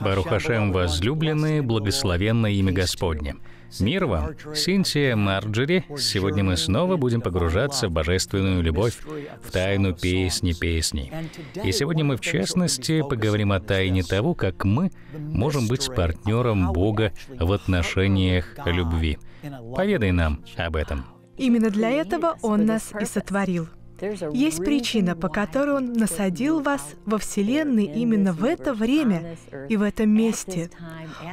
Барухашем, возлюбленные, благословенное имя Господне. Мир вам! Синтия Марджери, сегодня мы снова будем погружаться в божественную любовь, в тайну песни песней. И сегодня мы, в частности, поговорим о тайне того, как мы можем быть партнером Бога в отношениях любви. Поведай нам об этом. Именно для этого Он нас и сотворил. Есть причина, по которой Он насадил вас во Вселенной именно в это время и в этом месте.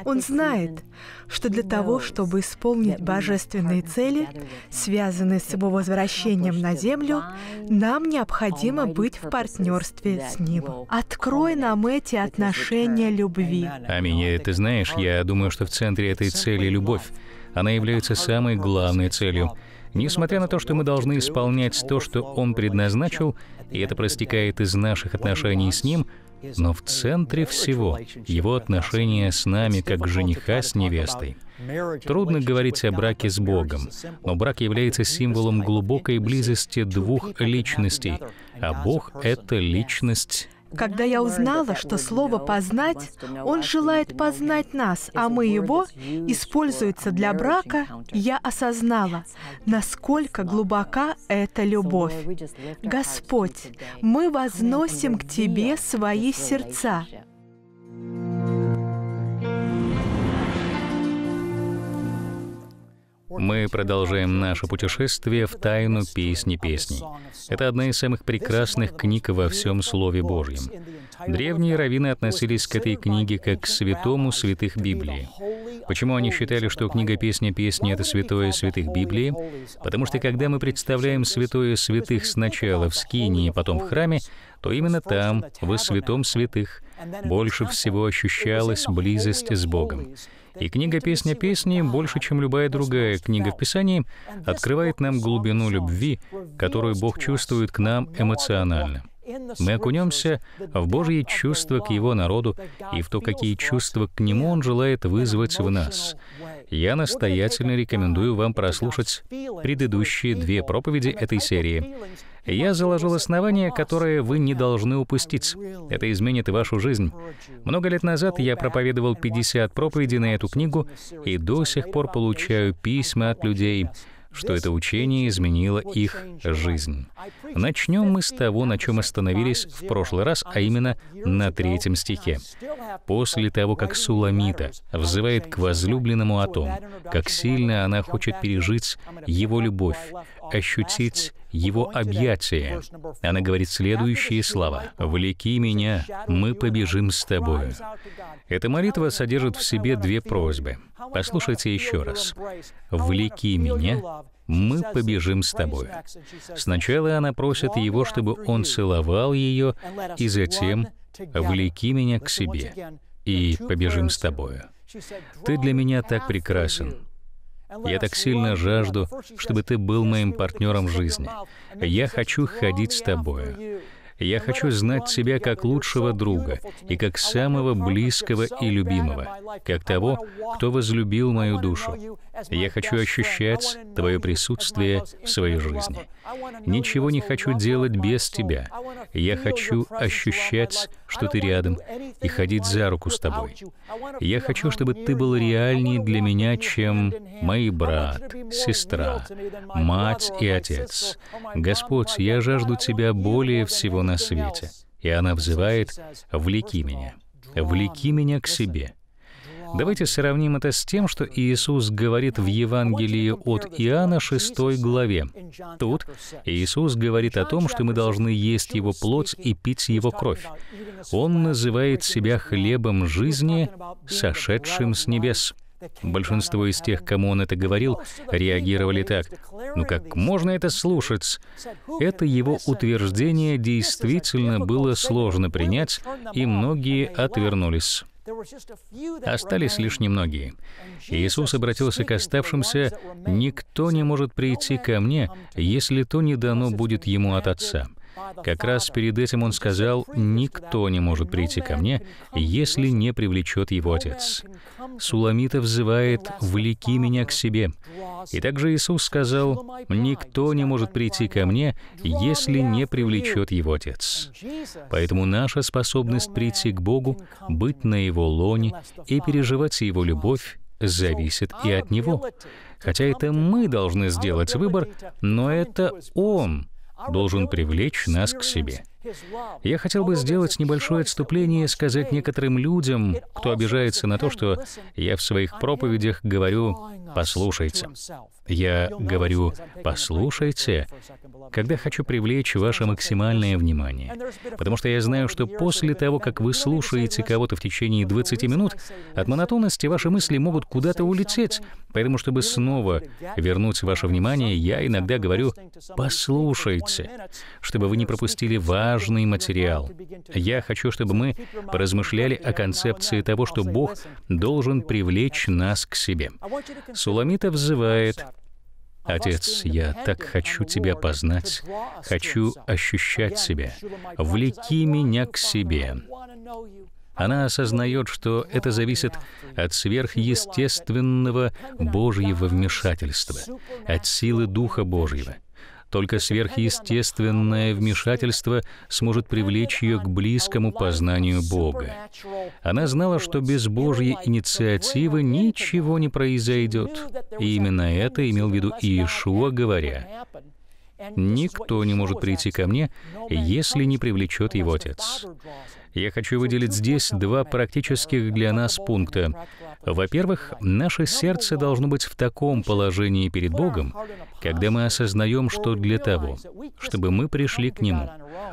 Он знает, что для того, чтобы исполнить божественные цели, связанные с Его возвращением на Землю, нам необходимо быть в партнерстве с Ним. Открой нам эти отношения любви. Аминь. Ты знаешь, я думаю, что в центре этой цели — любовь. Она является самой главной целью. Несмотря на то, что мы должны исполнять то, что Он предназначил, и это простекает из наших отношений с Ним, но в центре всего его отношения с нами как жениха с невестой. Трудно говорить о браке с Богом, но брак является символом глубокой близости двух личностей, а Бог — это личность когда я узнала, что слово «познать», он желает познать нас, а мы его, используется для брака, я осознала, насколько глубока эта любовь. Господь, мы возносим к Тебе свои сердца. Мы продолжаем наше путешествие в тайну песни песней. Это одна из самых прекрасных книг во всем Слове Божьем. Древние раввины относились к этой книге как к святому святых Библии. Почему они считали, что книга «Песня песни» — это святое святых Библии? Потому что когда мы представляем святое святых сначала в Скинии, потом в храме, то именно там, во святом святых, больше всего ощущалась близость с Богом. И книга «Песня песни» больше, чем любая другая книга в Писании, открывает нам глубину любви, которую Бог чувствует к нам эмоционально. Мы окунемся в Божьи чувства к Его народу и в то, какие чувства к Нему Он желает вызвать в нас. Я настоятельно рекомендую вам прослушать предыдущие две проповеди этой серии. Я заложил основания, которые вы не должны упустить. Это изменит вашу жизнь. Много лет назад я проповедовал 50 проповедей на эту книгу и до сих пор получаю письма от людей, что это учение изменило их жизнь. Начнем мы с того, на чем остановились в прошлый раз, а именно на третьем стихе. «После того, как Суламита взывает к возлюбленному о том, как сильно она хочет пережить его любовь, ощутить его объятия. Она говорит следующие слова. «Влеки меня, мы побежим с тобою». Эта молитва содержит в себе две просьбы. Послушайте еще раз. «Влеки меня, мы побежим с тобой». Сначала она просит его, чтобы он целовал ее, и затем «влеки меня к себе» и «побежим с тобою». «Ты для меня так прекрасен, я так сильно жажду, чтобы ты был моим партнером в жизни. Я хочу ходить с тобою. Я хочу знать тебя как лучшего друга и как самого близкого и любимого, как того, кто возлюбил мою душу. Я хочу ощущать твое присутствие в своей жизни. Ничего не хочу делать без тебя. Я хочу ощущать, что ты рядом, и ходить за руку с тобой. Я хочу, чтобы ты был реальнее для меня, чем мой брат, сестра, мать и отец. Господь, я жажду тебя более всего на свете. И она взывает «Влеки меня, влеки меня к себе». Давайте сравним это с тем, что Иисус говорит в Евангелии от Иоанна 6 главе. Тут Иисус говорит о том, что мы должны есть Его плоть и пить Его кровь. Он называет себя хлебом жизни, сошедшим с небес. Большинство из тех, кому он это говорил, реагировали так. «Ну как можно это слушать?» Это его утверждение действительно было сложно принять, и многие отвернулись. Остались лишь немногие. Иисус обратился к оставшимся, «Никто не может прийти ко мне, если то не дано будет ему от Отца». Как раз перед этим он сказал, «Никто не может прийти ко мне, если не привлечет его отец». Суламита взывает «Влеки меня к себе». И также Иисус сказал, «Никто не может прийти ко мне, если не привлечет его отец». Поэтому наша способность прийти к Богу, быть на Его лоне и переживать Его любовь зависит и от Него. Хотя это мы должны сделать выбор, но это Он должен привлечь нас к себе. Я хотел бы сделать небольшое отступление и сказать некоторым людям, кто обижается на то, что я в своих проповедях говорю «послушайте». Я говорю, послушайте, когда хочу привлечь ваше максимальное внимание. Потому что я знаю, что после того, как вы слушаете кого-то в течение 20 минут, от монотонности ваши мысли могут куда-то улететь. Поэтому, чтобы снова вернуть ваше внимание, я иногда говорю «послушайте», чтобы вы не пропустили важный материал. Я хочу, чтобы мы поразмышляли о концепции того, что Бог должен привлечь нас к себе. Суламита взывает Отец, я так хочу Тебя познать, хочу ощущать Себя. Влеки меня к себе. Она осознает, что это зависит от сверхъестественного Божьего вмешательства, от силы Духа Божьего. Только сверхъестественное вмешательство сможет привлечь ее к близкому познанию Бога. Она знала, что без Божьей инициативы ничего не произойдет. И именно это имел в виду Иешуа, говоря, «Никто не может прийти ко мне, если не привлечет его отец». Я хочу выделить здесь два практических для нас пункта. Во-первых, наше сердце должно быть в таком положении перед Богом, когда мы осознаем, что для того, чтобы мы пришли к Нему,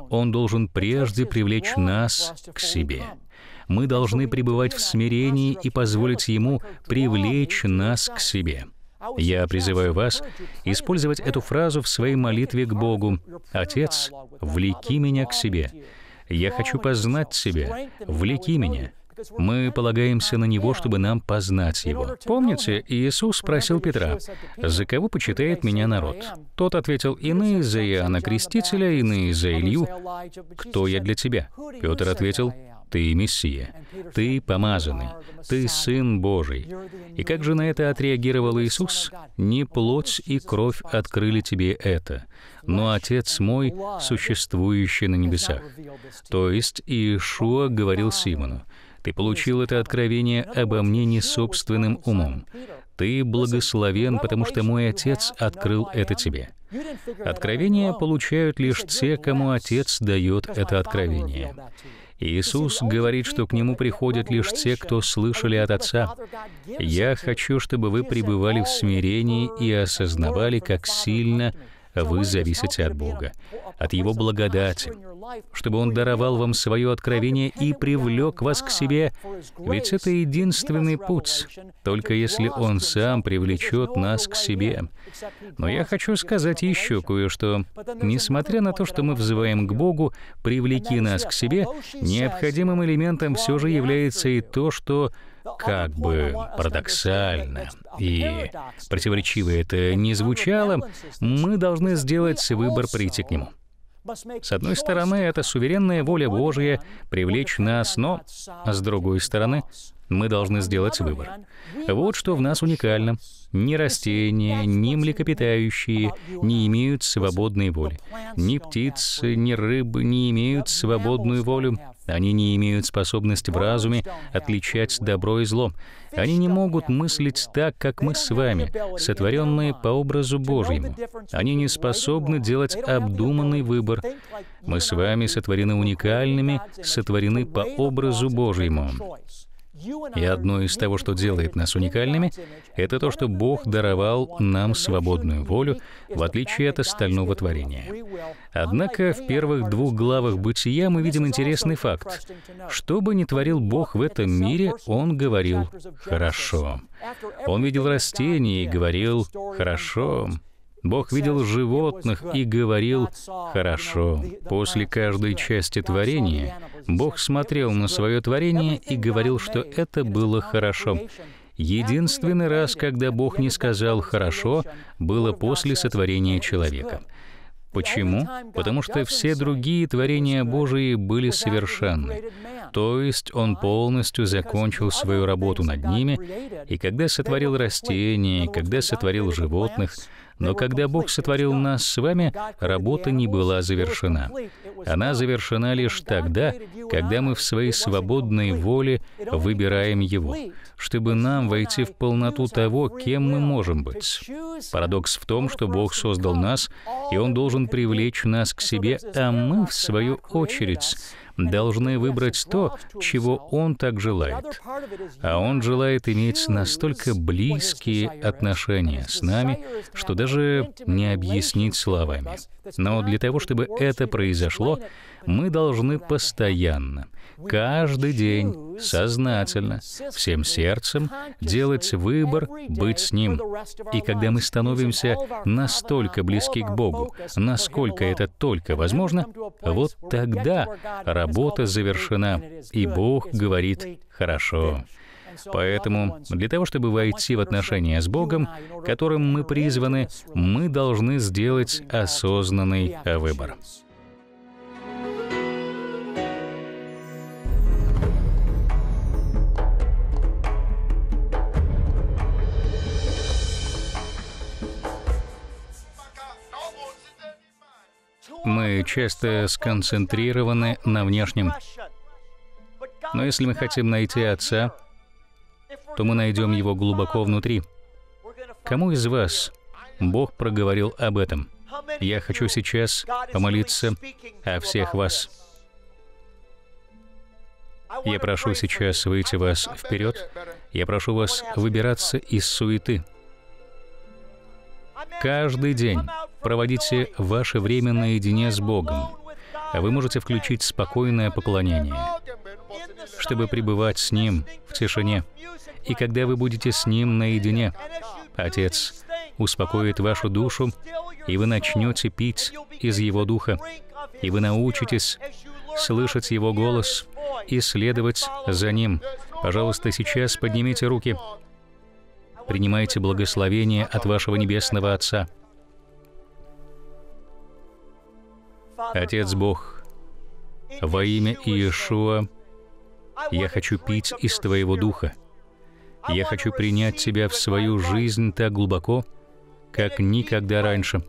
Он должен прежде привлечь нас к себе мы должны пребывать в смирении и позволить Ему привлечь нас к себе. Я призываю вас использовать эту фразу в своей молитве к Богу. «Отец, влеки меня к себе». Я хочу познать Тебя. Влеки меня. Мы полагаемся на Него, чтобы нам познать Его. Помните, Иисус спросил Петра, «За кого почитает меня народ?» Тот ответил, «Иные за Иоанна Крестителя, иные за Илью. Кто я для тебя?» Петр ответил, «Ты Мессия, ты помазанный, ты Сын Божий». И как же на это отреагировал Иисус? «Не плоть и кровь открыли тебе это, но Отец мой, существующий на небесах». То есть Иешуа говорил Симону, «Ты получил это откровение обо мне не собственным умом. Ты благословен, потому что мой Отец открыл это тебе». Откровения получают лишь те, кому Отец дает это откровение. Иисус говорит, что к Нему приходят лишь те, кто слышали от Отца. «Я хочу, чтобы вы пребывали в смирении и осознавали, как сильно вы зависите от Бога, от Его благодати, чтобы Он даровал вам свое откровение и привлек вас к себе, ведь это единственный путь, только если Он сам привлечет нас к себе. Но я хочу сказать еще кое-что. Несмотря на то, что мы взываем к Богу, привлеки нас к себе, необходимым элементом все же является и то, что как бы парадоксально и противоречиво это не звучало, мы должны сделать выбор прийти к нему. С одной стороны, это суверенная воля Божья привлечь нас, но с другой стороны, мы должны сделать выбор. Вот что в нас уникально. Ни растения, ни млекопитающие не имеют свободной воли. Ни птицы, ни рыбы не имеют свободную волю. Они не имеют способности в разуме отличать добро и зло. Они не могут мыслить так, как мы с вами, сотворенные по образу Божьему. Они не способны делать обдуманный выбор. Мы с вами сотворены уникальными, сотворены по образу Божьему. И одно из того, что делает нас уникальными, это то, что Бог даровал нам свободную волю, в отличие от остального творения. Однако в первых двух главах «Бытия» мы видим интересный факт. Что бы ни творил Бог в этом мире, Он говорил «хорошо». Он видел растения и говорил «хорошо». Бог видел животных и говорил «хорошо». После каждой части творения Бог смотрел на свое творение и говорил, что это было хорошо. Единственный раз, когда Бог не сказал «хорошо», было после сотворения человека. Почему? Потому что все другие творения Божии были совершенны. То есть Он полностью закончил свою работу над ними, и когда сотворил растения, когда сотворил животных — но когда Бог сотворил нас с вами, работа не была завершена. Она завершена лишь тогда, когда мы в своей свободной воле выбираем Его, чтобы нам войти в полноту того, кем мы можем быть. Парадокс в том, что Бог создал нас, и Он должен привлечь нас к себе, а мы, в свою очередь, должны выбрать то, чего он так желает. А он желает иметь настолько близкие отношения с нами, что даже не объяснить словами. Но для того, чтобы это произошло, мы должны постоянно, каждый день, сознательно, всем сердцем делать выбор быть с Ним. И когда мы становимся настолько близки к Богу, насколько это только возможно, вот тогда работа завершена, и Бог говорит «хорошо». Поэтому для того, чтобы войти в отношения с Богом, которым мы призваны, мы должны сделать осознанный выбор. Мы часто сконцентрированы на внешнем. Но если мы хотим найти Отца, то мы найдем Его глубоко внутри. Кому из вас Бог проговорил об этом? Я хочу сейчас помолиться о всех вас. Я прошу сейчас выйти вас вперед. Я прошу вас выбираться из суеты. Каждый день проводите ваше время наедине с Богом. а Вы можете включить спокойное поклонение, чтобы пребывать с Ним в тишине. И когда вы будете с Ним наедине, Отец успокоит вашу душу, и вы начнете пить из Его Духа, и вы научитесь слышать Его голос и следовать за Ним. Пожалуйста, сейчас поднимите руки. Принимайте благословение от вашего Небесного Отца. Отец Бог, во имя Иешуа, я хочу пить из Твоего Духа. Я хочу принять Тебя в свою жизнь так глубоко, как никогда раньше.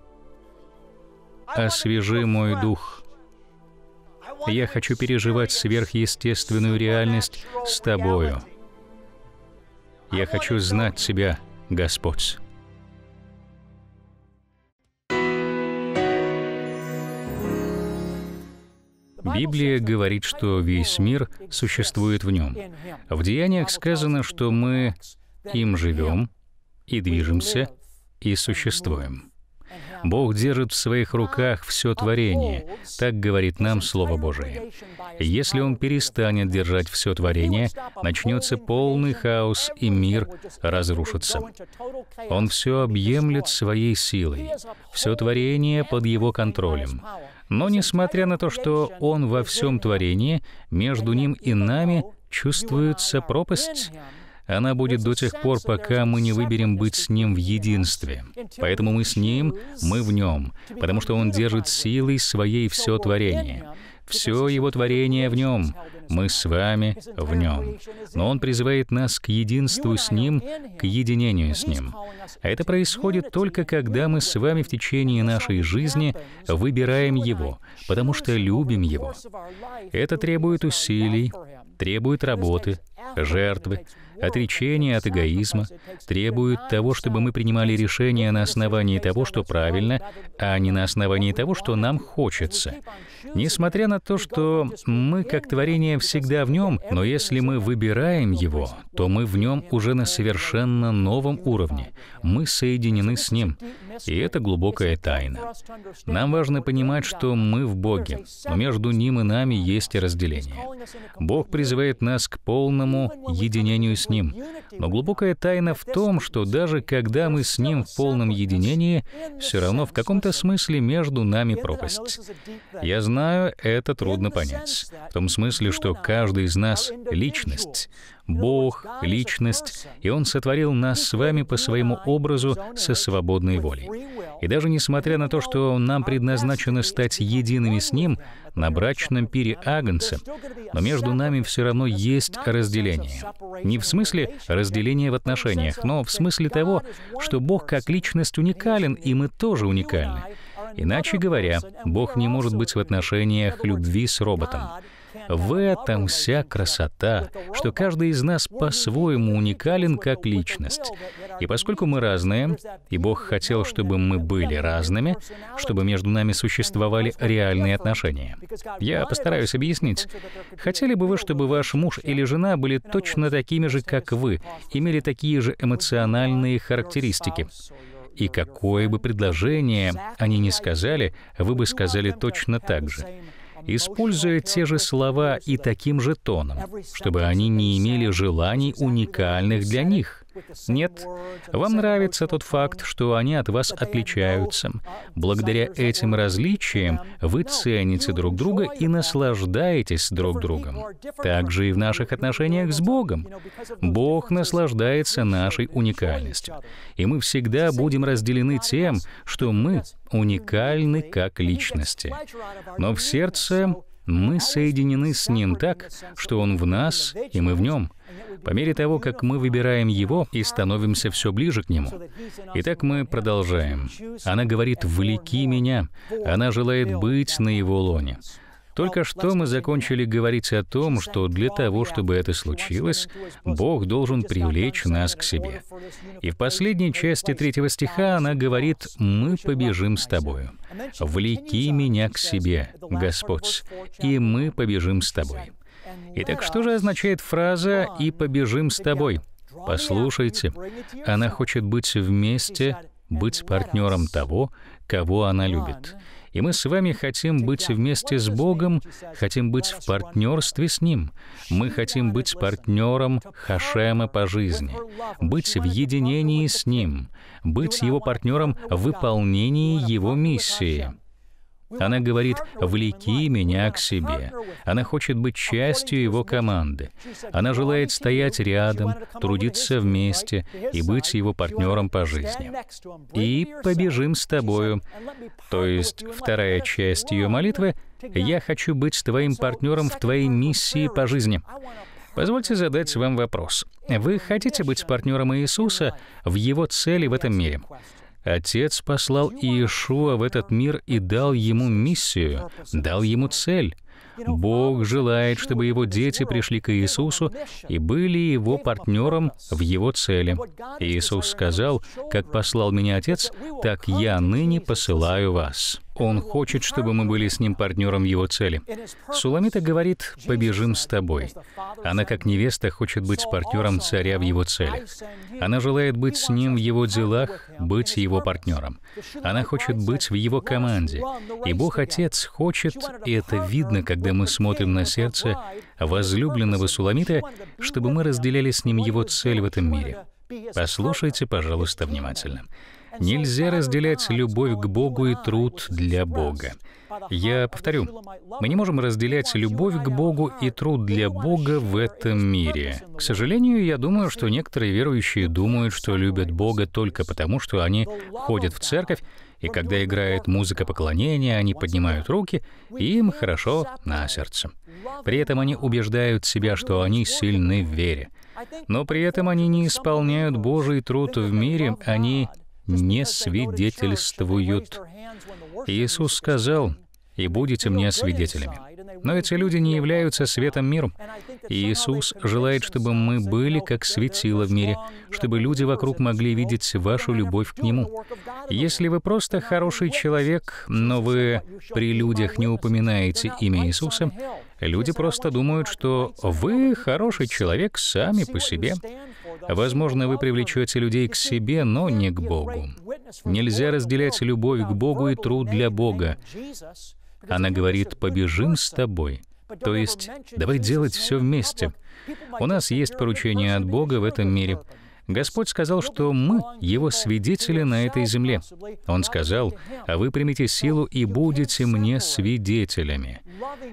Освежи мой дух. Я хочу переживать сверхъестественную реальность с Тобою. Я хочу знать Тебя, Господь. Библия говорит, что весь мир существует в нем. В Деяниях сказано, что мы им живем и движемся и существуем. Бог держит в своих руках все творение, так говорит нам Слово Божие. Если Он перестанет держать все творение, начнется полный хаос, и мир разрушится. Он все объемлет своей силой, все творение под Его контролем. Но несмотря на то, что Он во всем творении, между Ним и нами чувствуется пропасть, она будет до тех пор, пока мы не выберем быть с Ним в единстве. Поэтому мы с Ним, мы в Нем, потому что Он держит силой Своей все творение. Все Его творение в Нем. Мы с вами в Нем. Но Он призывает нас к единству с Ним, к единению с Ним. это происходит только когда мы с вами в течение нашей жизни выбираем Его, потому что любим Его. Это требует усилий, требует работы, жертвы, отречения от эгоизма, требует того, чтобы мы принимали решения на основании того, что правильно, а не на основании того, что нам хочется. Несмотря на то, что мы как творение всегда в нем, но если мы выбираем его, то мы в нем уже на совершенно новом уровне. Мы соединены с ним. И это глубокая тайна. Нам важно понимать, что мы в Боге, но между ним и нами есть разделение. Бог призывает нас к полному единению с ним. Но глубокая тайна в том, что даже когда мы с ним в полном единении, все равно в каком-то смысле между нами пропасть. Я знаю, знаю, это трудно понять. В том смысле, что каждый из нас — личность. Бог — личность, и Он сотворил нас с вами по своему образу со свободной волей. И даже несмотря на то, что нам предназначено стать едиными с Ним на брачном пире Агнца, но между нами все равно есть разделение. Не в смысле разделения в отношениях, но в смысле того, что Бог как личность уникален, и мы тоже уникальны. Иначе говоря, Бог не может быть в отношениях любви с роботом. В этом вся красота, что каждый из нас по-своему уникален как личность. И поскольку мы разные, и Бог хотел, чтобы мы были разными, чтобы между нами существовали реальные отношения. Я постараюсь объяснить. Хотели бы вы, чтобы ваш муж или жена были точно такими же, как вы, имели такие же эмоциональные характеристики? и какое бы предложение они ни сказали, вы бы сказали точно так же используя те же слова и таким же тоном, чтобы они не имели желаний уникальных для них. Нет, вам нравится тот факт, что они от вас отличаются. Благодаря этим различиям вы цените друг друга и наслаждаетесь друг другом. Также и в наших отношениях с Богом. Бог наслаждается нашей уникальностью. И мы всегда будем разделены тем, что мы уникальны как личности. Но в сердце мы соединены с Ним так, что Он в нас, и мы в Нем — по мере того, как мы выбираем Его и становимся все ближе к Нему. Итак, мы продолжаем. Она говорит «влеки меня», она желает быть на Его лоне. Только что мы закончили говорить о том, что для того, чтобы это случилось, Бог должен привлечь нас к себе. И в последней части третьего стиха она говорит «Мы побежим с тобою». «Влеки меня к себе, Господь, и мы побежим с тобой». Итак, что же означает фраза «и побежим с тобой»? Послушайте, она хочет быть вместе, быть партнером того, кого она любит. И мы с вами хотим быть вместе с Богом, хотим быть в партнерстве с Ним. Мы хотим быть партнером Хашема по жизни, быть в единении с Ним, быть Его партнером в выполнении Его миссии — она говорит, «Влеки меня к себе». Она хочет быть частью его команды. Она желает стоять рядом, трудиться вместе и быть его партнером по жизни. И «Побежим с тобою». То есть вторая часть ее молитвы «Я хочу быть твоим партнером в твоей миссии по жизни». Позвольте задать вам вопрос. Вы хотите быть партнером Иисуса в Его цели в этом мире? Отец послал Иешуа в этот мир и дал ему миссию, дал ему цель. Бог желает, чтобы его дети пришли к Иисусу и были его партнером в его цели. Иисус сказал, «Как послал меня Отец, так я ныне посылаю вас». Он хочет, чтобы мы были с ним партнером его цели. Суламита говорит, «Побежим с тобой». Она, как невеста, хочет быть с партнером царя в его целях. Она желает быть с ним в его делах, быть его партнером. Она хочет быть в его команде. И Бог Отец хочет, и это видно, когда мы смотрим на сердце возлюбленного Суламита, чтобы мы разделяли с ним его цель в этом мире. Послушайте, пожалуйста, внимательно. Нельзя разделять любовь к Богу и труд для Бога. Я повторю, мы не можем разделять любовь к Богу и труд для Бога в этом мире. К сожалению, я думаю, что некоторые верующие думают, что любят Бога только потому, что они ходят в церковь, и когда играет музыка поклонения, они поднимают руки, и им хорошо на сердце. При этом они убеждают себя, что они сильны в вере. Но при этом они не исполняют Божий труд в мире, они не свидетельствуют. Иисус сказал, «И будете мне свидетелями». Но эти люди не являются светом миру. И Иисус желает, чтобы мы были как светило в мире, чтобы люди вокруг могли видеть вашу любовь к Нему. Если вы просто хороший человек, но вы при людях не упоминаете имя Иисуса, люди просто думают, что вы хороший человек сами по себе. Возможно, вы привлечете людей к себе, но не к Богу. Нельзя разделять любовь к Богу и труд для Бога. Она говорит, побежим с тобой. То есть, давай делать все вместе. У нас есть поручение от Бога в этом мире. Господь сказал, что мы — Его свидетели на этой земле. Он сказал, «А вы примите силу и будете мне свидетелями.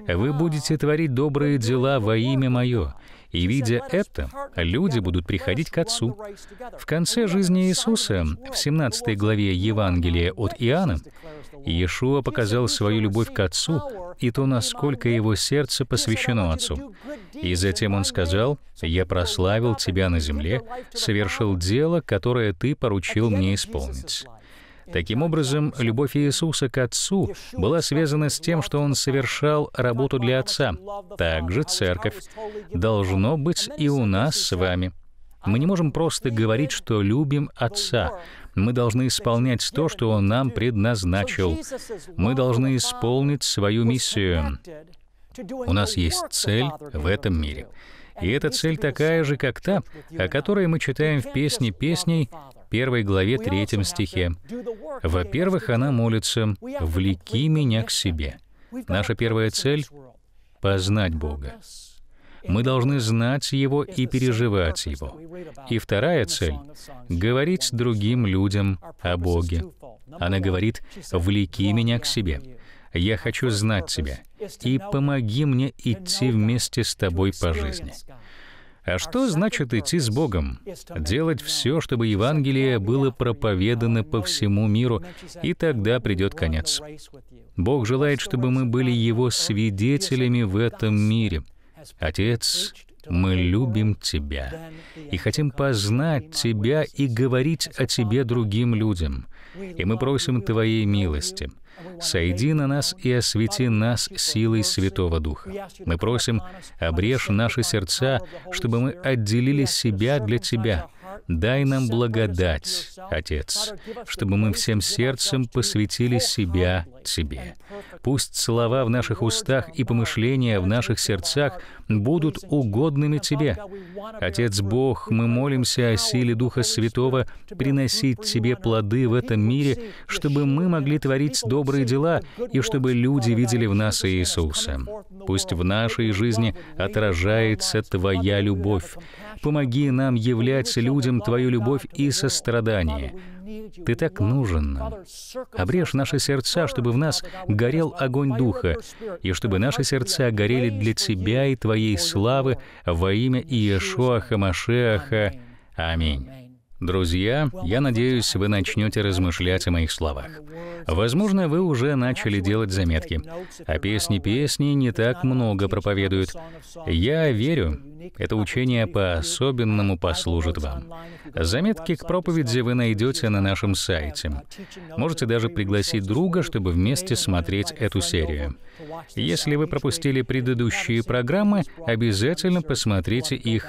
Вы будете творить добрые дела во имя Мое, и видя это, люди будут приходить к Отцу. В конце жизни Иисуса, в 17 главе Евангелия от Иоанна, Иешуа показал свою любовь к Отцу и то, насколько его сердце посвящено Отцу. И затем он сказал, «Я прославил тебя на земле, совершил дело, которое ты поручил мне исполнить». Таким образом, любовь Иисуса к Отцу была связана с тем, что Он совершал работу для Отца. Также Церковь должно быть и у нас с вами. Мы не можем просто говорить, что любим Отца. Мы должны исполнять то, что Он нам предназначил. Мы должны исполнить свою миссию. У нас есть цель в этом мире. И эта цель такая же, как та, о которой мы читаем в песне песней 1 главе 3 стихе. Во-первых, она молится «Влеки меня к себе». Наша первая цель — познать Бога. Мы должны знать Его и переживать Его. И вторая цель — говорить другим людям о Боге. Она говорит «Влеки меня к себе». «Я хочу знать Тебя, и помоги мне идти вместе с Тобой по жизни». А что значит идти с Богом? Делать все, чтобы Евангелие было проповедано по всему миру, и тогда придет конец. Бог желает, чтобы мы были Его свидетелями в этом мире. Отец, мы любим Тебя и хотим познать Тебя и говорить о Тебе другим людям. И мы просим Твоей милости — Сойди на нас и освети нас силой Святого Духа. Мы просим, обрежь наши сердца, чтобы мы отделили себя для Тебя — Дай нам благодать, Отец, чтобы мы всем сердцем посвятили себя Тебе. Пусть слова в наших устах и помышления в наших сердцах будут угодными Тебе. Отец Бог, мы молимся о силе Духа Святого приносить Тебе плоды в этом мире, чтобы мы могли творить добрые дела и чтобы люди видели в нас Иисуса. Пусть в нашей жизни отражается Твоя любовь. Помоги нам являть людям Твою любовь и сострадание. Ты так нужен нам. Обрежь наши сердца, чтобы в нас горел огонь Духа, и чтобы наши сердца горели для Тебя и Твоей славы во имя Иешуа Машеаха. Аминь. Друзья, я надеюсь, вы начнете размышлять о моих словах. Возможно, вы уже начали делать заметки. А песни песни не так много проповедуют. Я верю, это учение по-особенному послужит вам. Заметки к проповеди вы найдете на нашем сайте. Можете даже пригласить друга, чтобы вместе смотреть эту серию. Если вы пропустили предыдущие программы, обязательно посмотрите их.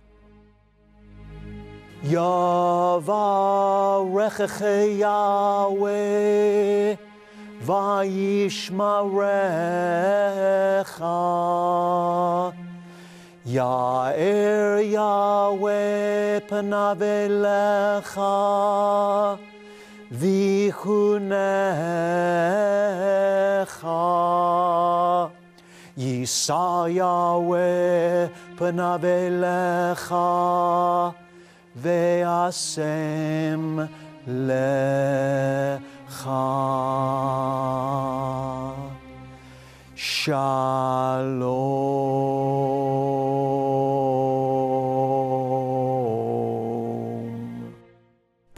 Yavarecheche Yahweh Vayishmarecha Ya'er, Yahweh Panavelecha Vichunecha Yisa Yahweh Panavelecha they are same lecha shalom.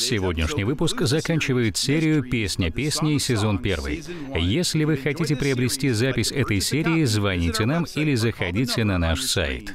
Сегодняшний выпуск заканчивает серию «Песня песней» сезон 1. Если вы хотите приобрести запись этой серии, звоните нам или заходите на наш сайт.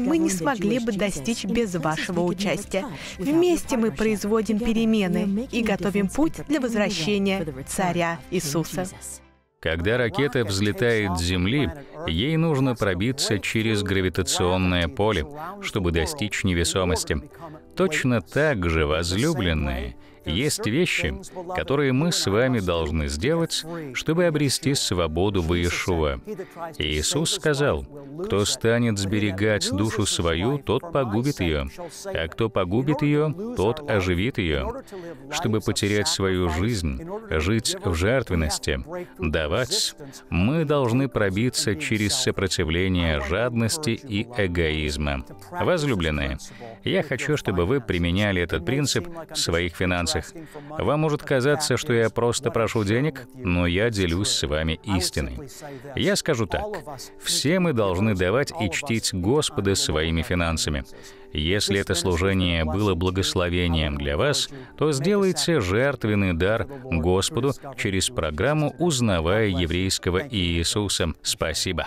которую мы не смогли бы достичь без вашего участия. Вместе мы производим перемены и готовим путь для возвращения Царя Иисуса. Когда ракета взлетает с Земли, ей нужно пробиться через гравитационное поле, чтобы достичь невесомости. Точно так же, возлюбленные, есть вещи, которые мы с вами должны сделать, чтобы обрести свободу в Иешуа. Иисус сказал, «Кто станет сберегать душу свою, тот погубит ее, а кто погубит ее, тот оживит ее». Чтобы потерять свою жизнь, жить в жертвенности, давать, мы должны пробиться через сопротивление жадности и эгоизма. Возлюбленные, я хочу, чтобы вы применяли этот принцип в своих финансах интересах. Вам может казаться, что я просто прошу денег, но я делюсь с вами истиной. Я скажу так. Все мы должны давать и чтить Господа своими финансами. Если это служение было благословением для вас, то сделайте жертвенный дар Господу через программу «Узнавая еврейского Иисуса». Спасибо.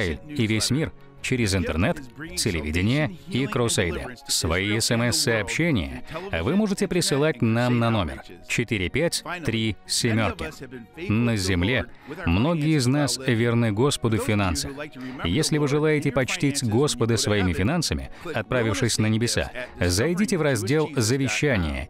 Израиль и весь мир через интернет, телевидение и кроссейды. Свои смс-сообщения вы можете присылать нам на номер 453 На земле многие из нас верны Господу в финансах. Если вы желаете почтить Господа своими финансами, отправившись на небеса, зайдите в раздел «Завещание»